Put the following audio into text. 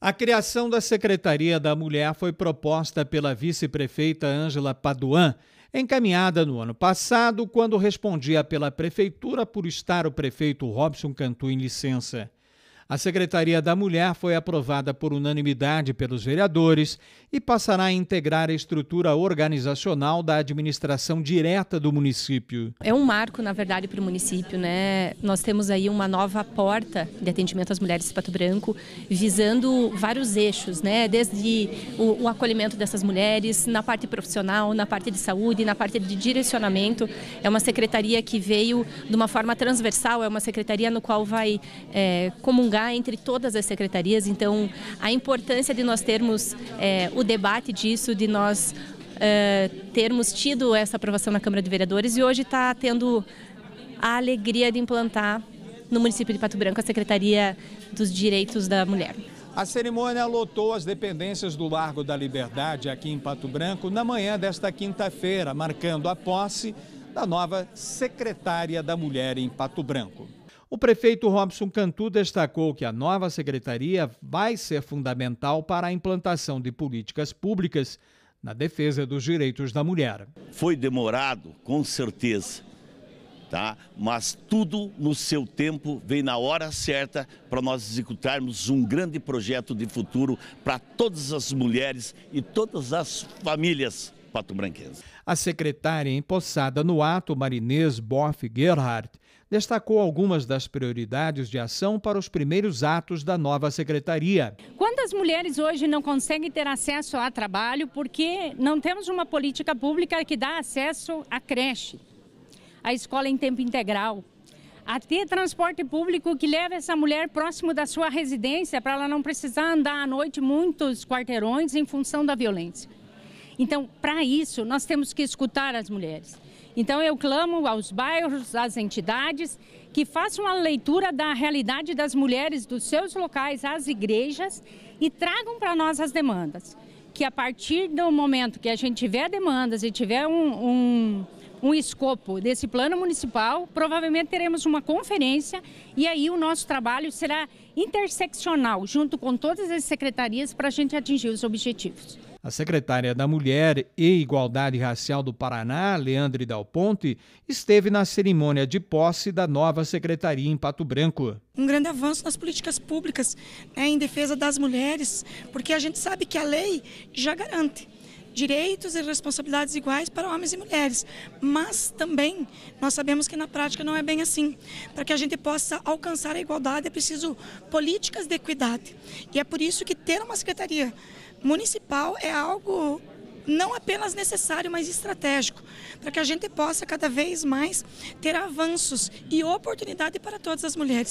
A criação da Secretaria da Mulher foi proposta pela vice-prefeita Ângela Paduan, encaminhada no ano passado, quando respondia pela prefeitura por estar o prefeito Robson Cantu em licença. A Secretaria da Mulher foi aprovada por unanimidade pelos vereadores e passará a integrar a estrutura organizacional da administração direta do município. É um marco, na verdade, para o município, né? Nós temos aí uma nova porta de atendimento às mulheres de Pato Branco, visando vários eixos, né? Desde o, o acolhimento dessas mulheres, na parte profissional, na parte de saúde, na parte de direcionamento. É uma secretaria que veio de uma forma transversal, é uma secretaria no qual vai é, comungar dialogar entre todas as secretarias. Então, a importância de nós termos é, o debate disso, de nós é, termos tido essa aprovação na Câmara de Vereadores e hoje está tendo a alegria de implantar no município de Pato Branco a Secretaria dos Direitos da Mulher. A cerimônia lotou as dependências do Largo da Liberdade aqui em Pato Branco na manhã desta quinta-feira, marcando a posse da nova secretária da Mulher em Pato Branco. O prefeito Robson Cantu destacou que a nova secretaria vai ser fundamental para a implantação de políticas públicas na defesa dos direitos da mulher. Foi demorado, com certeza, tá? mas tudo no seu tempo vem na hora certa para nós executarmos um grande projeto de futuro para todas as mulheres e todas as famílias Pato Branquense. A secretária empossada no ato, Marinês Boff Gerhardt, destacou algumas das prioridades de ação para os primeiros atos da nova secretaria. Quantas mulheres hoje não conseguem ter acesso a trabalho porque não temos uma política pública que dá acesso à creche, à escola em tempo integral? a ter transporte público que leve essa mulher próximo da sua residência para ela não precisar andar à noite muitos quarteirões em função da violência. Então, para isso, nós temos que escutar as mulheres. Então, eu clamo aos bairros, às entidades, que façam a leitura da realidade das mulheres dos seus locais, às igrejas, e tragam para nós as demandas. Que a partir do momento que a gente tiver demandas e tiver um, um um escopo desse plano municipal, provavelmente teremos uma conferência e aí o nosso trabalho será interseccional, junto com todas as secretarias, para a gente atingir os objetivos. A secretária da Mulher e Igualdade Racial do Paraná, Leandre Dal Ponte, esteve na cerimônia de posse da nova secretaria em Pato Branco. Um grande avanço nas políticas públicas né, em defesa das mulheres, porque a gente sabe que a lei já garante direitos e responsabilidades iguais para homens e mulheres. Mas também nós sabemos que na prática não é bem assim. Para que a gente possa alcançar a igualdade é preciso políticas de equidade. E é por isso que ter uma secretaria municipal é algo não apenas necessário, mas estratégico, para que a gente possa cada vez mais ter avanços e oportunidade para todas as mulheres.